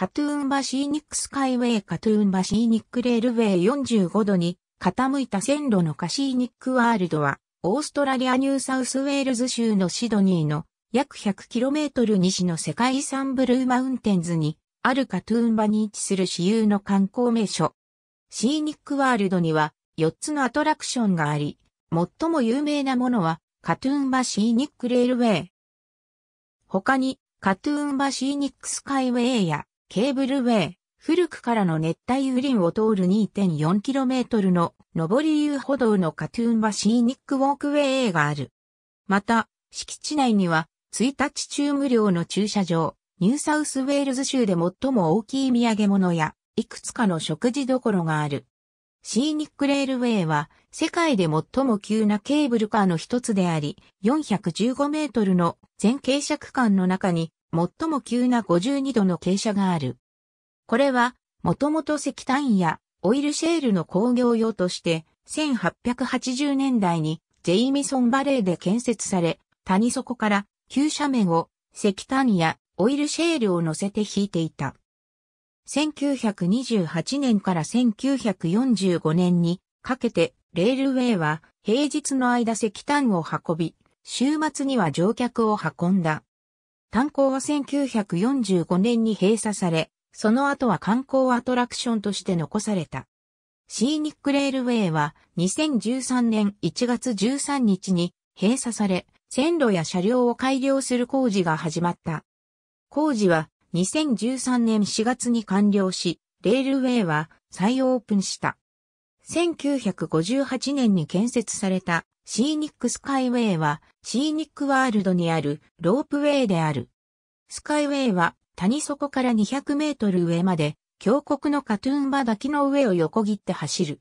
カトゥーンバシーニックスカイウェイカトゥーンバシーニックレールウェイ45度に傾いた線路のカシーニックワールドは、オーストラリアニューサウスウェールズ州のシドニーの約 100km 西の世界遺産ブルーマウンテンズに、あるカトゥーンバに位置する私有の観光名所。シーニックワールドには4つのアトラクションがあり、最も有名なものはカトゥーンバシーニックレールウェイ。他にカトゥーンバシーニックスカイウェイやケーブルウェイ、古くからの熱帯雨林を通る 2.4km の上り遊歩道のカトゥーンバシーニックウォークウェイがある。また、敷地内には、1日中無料の駐車場、ニューサウスウェールズ州で最も大きい土産物や、いくつかの食事どころがある。シーニックレールウェイは、世界で最も急なケーブルカーの一つであり、415メートルの全傾斜区間の中に最も急な52度の傾斜がある。これは、もともと石炭やオイルシェールの工業用として、1880年代にジェイミソンバレーで建設され、谷底から急斜面を石炭やオイルシェールを乗せて引いていた。1928年から1945年にかけてレールウェイは平日の間石炭を運び、週末には乗客を運んだ。炭鉱は1945年に閉鎖され、その後は観光アトラクションとして残された。シーニックレールウェイは2013年1月13日に閉鎖され、線路や車両を改良する工事が始まった。工事は2013年4月に完了し、レールウェイは再オープンした。1958年に建設されたシーニックスカイウェイはシーニックワールドにあるロープウェイである。スカイウェイは谷底から200メートル上まで峡谷のカトゥーンバ滝の上を横切って走る。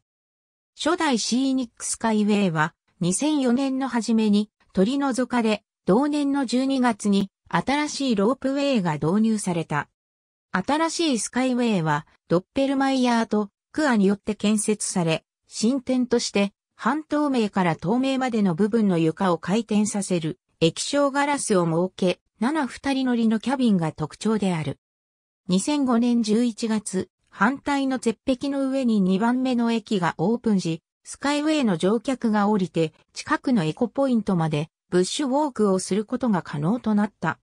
初代シーニックスカイウェイは2004年の初めに取り除かれ、同年の12月に新しいロープウェイが導入された。新しいスカイウェイはドッペルマイヤーとクアによって建設され、進展として半透明から透明までの部分の床を回転させる液晶ガラスを設け、7二人乗りのキャビンが特徴である。2005年11月、反対の絶壁の上に2番目の駅がオープンし、スカイウェイの乗客が降りて近くのエコポイントまでブッシュウォークをすることが可能となった。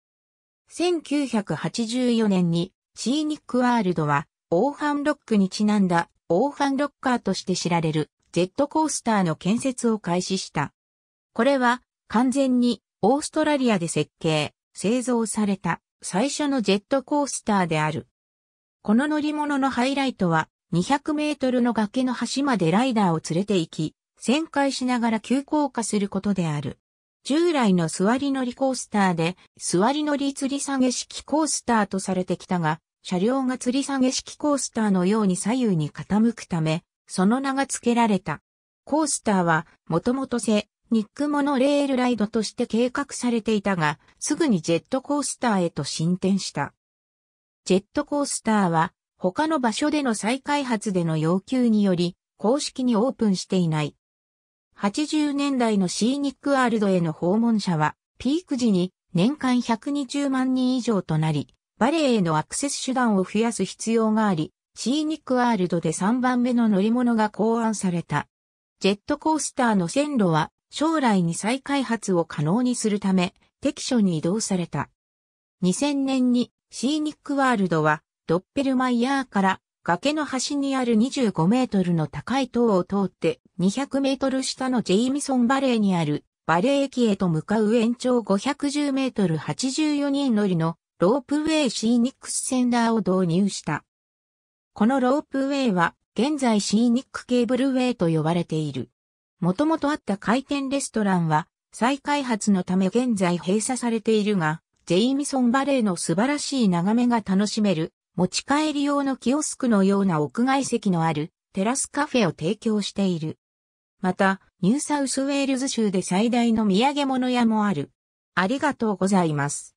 1984年にシーニックワールドはオーハンロックにちなんだオーファンロッカーとして知られるジェットコースターの建設を開始した。これは完全にオーストラリアで設計、製造された最初のジェットコースターである。この乗り物のハイライトは200メートルの崖の端までライダーを連れて行き、旋回しながら急降下することである。従来の座り乗りコースターで、座り乗り吊り下げ式コースターとされてきたが、車両が吊り下げ式コースターのように左右に傾くため、その名が付けられた。コースターは、もともとセ、ニックモノレールライドとして計画されていたが、すぐにジェットコースターへと進展した。ジェットコースターは、他の場所での再開発での要求により、公式にオープンしていない。80年代のシーニックワールドへの訪問者は、ピーク時に年間120万人以上となり、バレエへのアクセス手段を増やす必要があり、シーニックワールドで3番目の乗り物が考案された。ジェットコースターの線路は将来に再開発を可能にするため適所に移動された。2000年にシーニックワールドはドッペルマイヤーから崖の端にある25メートルの高い塔を通って200メートル下のジェイミソンバレーにあるバレー駅へと向かう延長510メートル84人乗りのロープウェイシーニックスセンダーを導入した。このロープウェイは現在シーニックケーブルウェイと呼ばれている。もともとあった回転レストランは再開発のため現在閉鎖されているが、ジェイミソンバレーの素晴らしい眺めが楽しめる持ち帰り用のキオスクのような屋外席のあるテラスカフェを提供している。また、ニューサウスウェールズ州で最大の土産物屋もある。ありがとうございます。